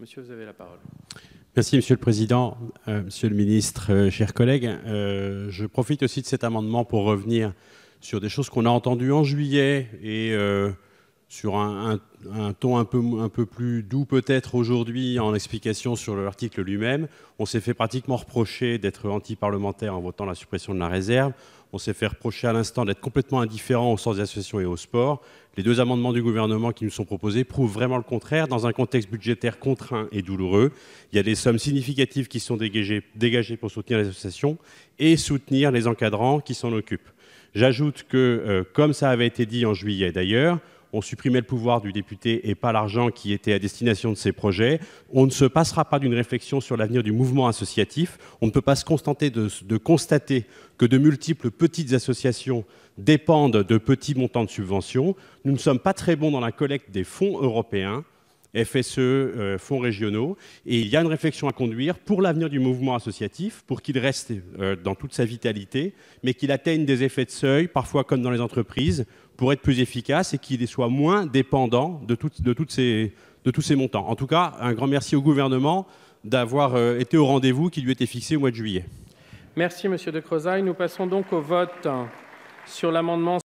Monsieur, vous avez la parole. Merci, Monsieur le Président, euh, Monsieur le Ministre, euh, chers collègues. Euh, je profite aussi de cet amendement pour revenir sur des choses qu'on a entendues en juillet et sur un, ton un peu, plus doux peut-être aujourd'hui en explication sur l'article lui-même. On s'est fait pratiquement reprocher d'être anti-parlementaire en votant la suppression de la réserve. On s'est fait reprocher à l'instant d'être complètement indifférent au sens des associations et au sport. Les deux amendements du gouvernement qui nous sont proposés prouvent vraiment le contraire. Dans un contexte budgétaire contraint et douloureux, il y a des sommes significatives qui sont dégagées, pour soutenir les associations et soutenir les encadrants qui s'en occupent. J'ajoute que, euh, comme ça avait été dit en juillet d'ailleurs, on supprimait le pouvoir du député et pas l'argent qui était à destination de ces projets. On ne se passera pas d'une réflexion sur l'avenir du mouvement associatif. On ne peut pas se contenter de, constater que de multiples petites associations dépendent de petits montants de subventions. Nous ne sommes pas très bons dans la collecte des fonds européens. FSE, euh, fonds régionaux. Et il y a une réflexion à conduire pour l'avenir du mouvement associatif, pour qu'il reste euh, dans toute sa vitalité, mais qu'il atteigne des effets de seuil, parfois comme dans les entreprises, pour être plus efficace et qu'il soit moins dépendant de, tous ces montants. En tout cas, un grand merci au gouvernement d'avoir euh, été au rendez-vous qui lui était fixé au mois de juillet. Merci, Monsieur de Crozaille. Nous passons donc au vote sur l'amendement.